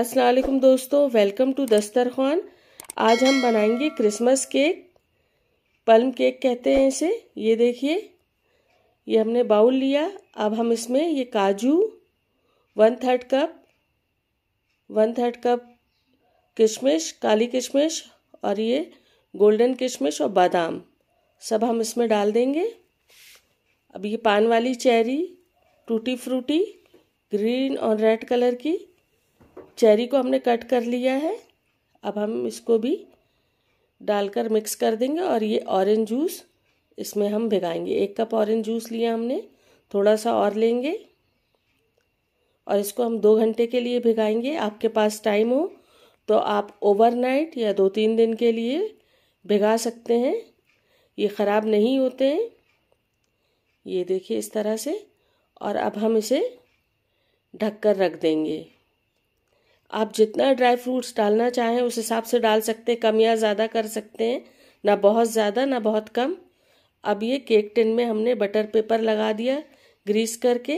असलकुम दोस्तों welcome to दस्तरखान आज हम बनाएंगे क्रिसमस केक पल्म केक कहते हैं इसे ये देखिए ये हमने बाउल लिया अब हम इसमें ये काजू one third cup one third cup किशमिश काली किशमिश और ये गोल्डन किशमिश और बादाम सब हम इसमें डाल देंगे अब ये पान वाली चेरी टूटी फ्रूटी ग्रीन और रेड कलर की चेरी को हमने कट कर लिया है अब हम इसको भी डालकर मिक्स कर देंगे और ये ऑरेंज जूस इसमें हम भिगाएंगे एक कप ऑरेंज जूस लिया हमने थोड़ा सा और लेंगे और इसको हम दो घंटे के लिए भिगाएंगे आपके पास टाइम हो तो आप ओवरनाइट या दो तीन दिन के लिए भिगा सकते हैं ये ख़राब नहीं होते हैं ये देखिए इस तरह से और अब हम इसे ढक कर रख देंगे आप जितना ड्राई फ्रूट्स डालना चाहें उस हिसाब से डाल सकते हैं कम या ज़्यादा कर सकते हैं ना बहुत ज़्यादा ना बहुत कम अब ये केक टिन में हमने बटर पेपर लगा दिया ग्रीस करके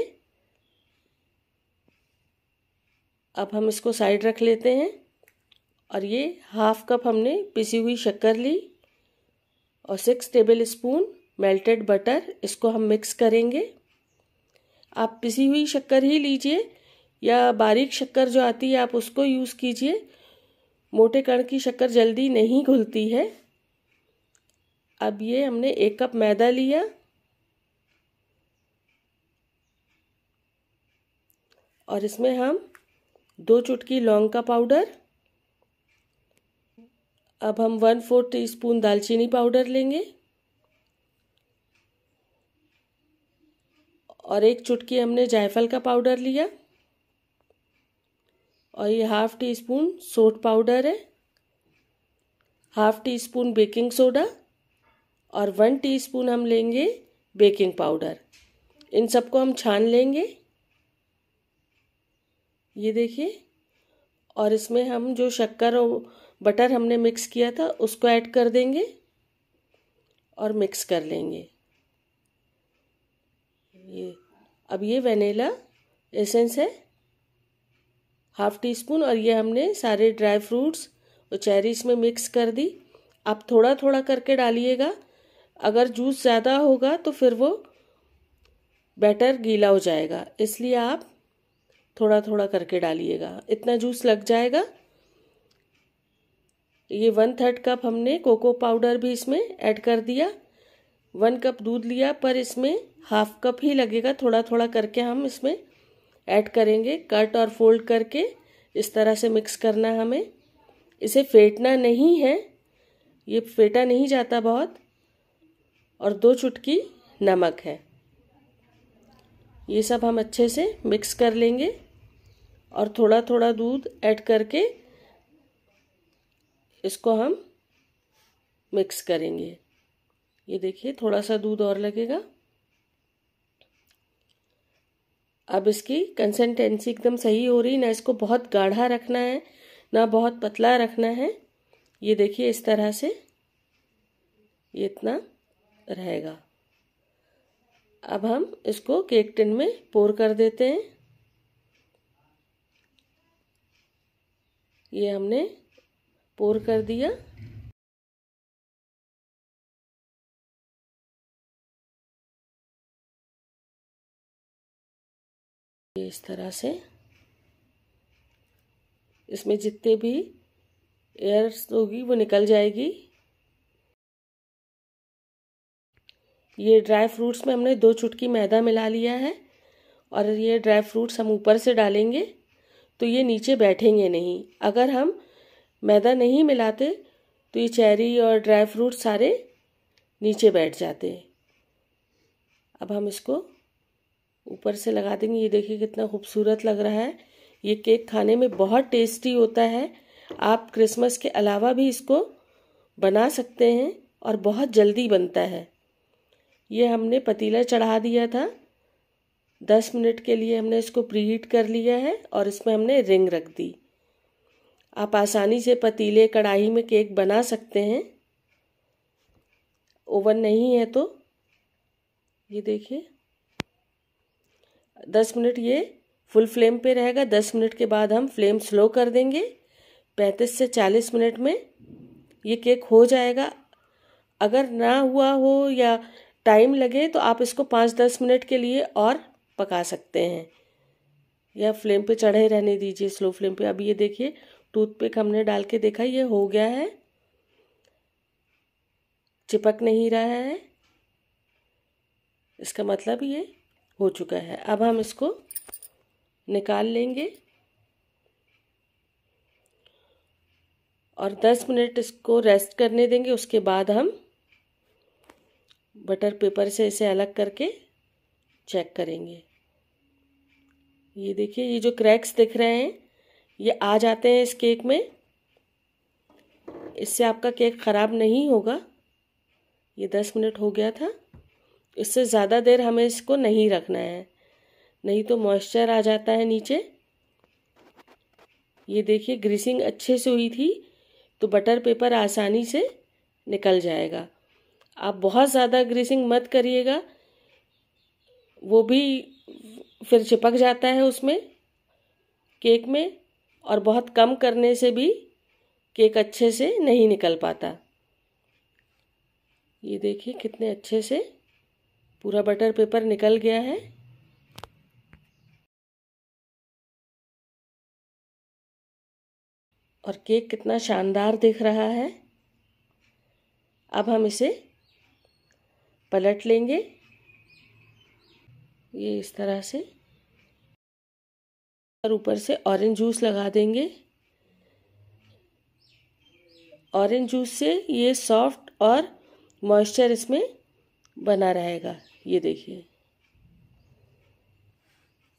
अब हम इसको साइड रख लेते हैं और ये हाफ कप हमने पिसी हुई शक्कर ली और six tablespoon melted butter इसको हम मिक्स करेंगे आप पिसी हुई शक्कर ही लीजिए या बारीक शक्कर जो आती है आप उसको यूज़ कीजिए मोटे कण की शक्कर जल्दी नहीं घुलती है अब ये हमने एक कप मैदा लिया और इसमें हम दो चुटकी लौंग का पाउडर अब हम वन फोर्थ टी स्पून दालचीनी पाउडर लेंगे और एक चुटकी हमने जायफल का पाउडर लिया और ये half teaspoon salt powder है half teaspoon baking soda और वन टी स्पून हम लेंगे बेकिंग पाउडर इन सबको हम छान लेंगे ये देखिए और इसमें हम जो शक्कर और बटर हमने मिक्स किया था उसको ऐड कर देंगे और मिक्स कर लेंगे ये अब ये वेनेला एसेंस है हाफ़ टी स्पून और ये हमने सारे ड्राई फ्रूट्स और चेरीज में मिक्स कर दी आप थोड़ा थोड़ा करके डालिएगा अगर जूस ज़्यादा होगा तो फिर वो बैटर गीला हो जाएगा इसलिए आप थोड़ा थोड़ा करके डालिएगा इतना जूस लग जाएगा ये वन थर्ड कप हमने कोको पाउडर भी इसमें ऐड कर दिया वन कप दूध लिया पर इसमें हाफ कप ही लगेगा थोड़ा थोड़ा करके हम इसमें ऐड करेंगे कट और फोल्ड करके इस तरह से मिक्स करना हमें इसे फेंटना नहीं है ये फेटा नहीं जाता बहुत और दो चुटकी नमक है ये सब हम अच्छे से मिक्स कर लेंगे और थोड़ा थोड़ा दूध ऐड करके इसको हम मिक्स करेंगे ये देखिए थोड़ा सा दूध और लगेगा अब इसकी कंसिस्टेंसी एकदम सही हो रही ना इसको बहुत गाढ़ा रखना है ना बहुत पतला रखना है ये देखिए इस तरह से ये इतना रहेगा अब हम इसको केक टिन में पोर कर देते हैं ये हमने पोर कर दिया ये इस तरह से इसमें जितने भी एयर्स होगी वो निकल जाएगी ये ड्राई फ्रूट्स में हमने दो चुटकी मैदा मिला लिया है और ये ड्राई फ्रूट्स हम ऊपर से डालेंगे तो ये नीचे बैठेंगे नहीं अगर हम मैदा नहीं मिलाते तो ये चेरी और ड्राई फ्रूट सारे नीचे बैठ जाते अब हम इसको ऊपर से लगा देंगे ये देखिए कितना खूबसूरत लग रहा है ये केक खाने में बहुत टेस्टी होता है आप क्रिसमस के अलावा भी इसको बना सकते हैं और बहुत जल्दी बनता है ये हमने पतीला चढ़ा दिया था दस मिनट के लिए हमने इसको प्रीहीट कर लिया है और इसमें हमने रिंग रख दी आप आसानी से पतीले कढ़ाई में केक बना सकते हैं ओवन नहीं है तो ये देखिए दस मिनट ये फुल फ्लेम पे रहेगा दस मिनट के बाद हम फ्लेम स्लो कर देंगे पैंतीस से चालीस मिनट में ये केक हो जाएगा अगर ना हुआ हो या टाइम लगे तो आप इसको पाँच दस मिनट के लिए और पका सकते हैं या फ्लेम पे चढ़े रहने दीजिए स्लो फ्लेम पे अब ये देखिए टूथपिक हमने डाल के देखा ये हो गया है चिपक नहीं रहा है इसका मतलब ये हो चुका है अब हम इसको निकाल लेंगे और 10 मिनट इसको रेस्ट करने देंगे उसके बाद हम बटर पेपर से इसे अलग करके चेक करेंगे ये देखिए ये जो क्रैक्स दिख रहे हैं ये आ जाते हैं इस केक में इससे आपका केक ख़राब नहीं होगा ये दस मिनट हो गया था इससे ज़्यादा देर हमें इसको नहीं रखना है नहीं तो मॉइस्चर आ जाता है नीचे ये देखिए ग्रीसिंग अच्छे से हुई थी तो बटर पेपर आसानी से निकल जाएगा आप बहुत ज़्यादा ग्रीसिंग मत करिएगा वो भी फिर चिपक जाता है उसमें केक में और बहुत कम करने से भी केक अच्छे से नहीं निकल पाता ये देखिए कितने अच्छे से पूरा बटर पेपर निकल गया है और केक कितना शानदार दिख रहा है अब हम इसे पलट लेंगे ये इस तरह से और ऊपर से ऑरेंज जूस लगा देंगे ऑरेंज जूस से ये सॉफ्ट और मॉइस्चर इसमें बना रहेगा ये देखिए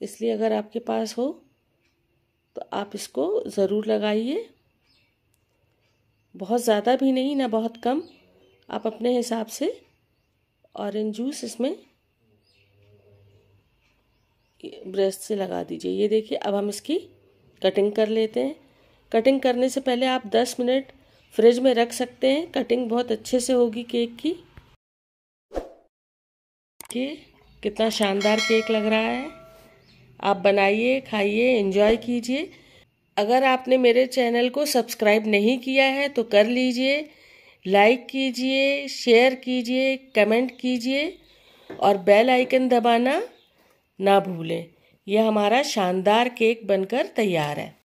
इसलिए अगर आपके पास हो तो आप इसको ज़रूर लगाइए बहुत ज़्यादा भी नहीं ना बहुत कम आप अपने हिसाब से ऑरेंज जूस इसमें ब्रेस्ट से लगा दीजिए ये देखिए अब हम इसकी कटिंग कर लेते हैं कटिंग करने से पहले आप 10 मिनट फ्रिज में रख सकते हैं कटिंग बहुत अच्छे से होगी केक की देखिए कितना शानदार केक लग रहा है आप बनाइए खाइए इंजॉय कीजिए अगर आपने मेरे चैनल को सब्सक्राइब नहीं किया है तो कर लीजिए लाइक कीजिए शेयर कीजिए कमेंट कीजिए और बेल आइकन दबाना ना भूलें यह हमारा शानदार केक बनकर तैयार है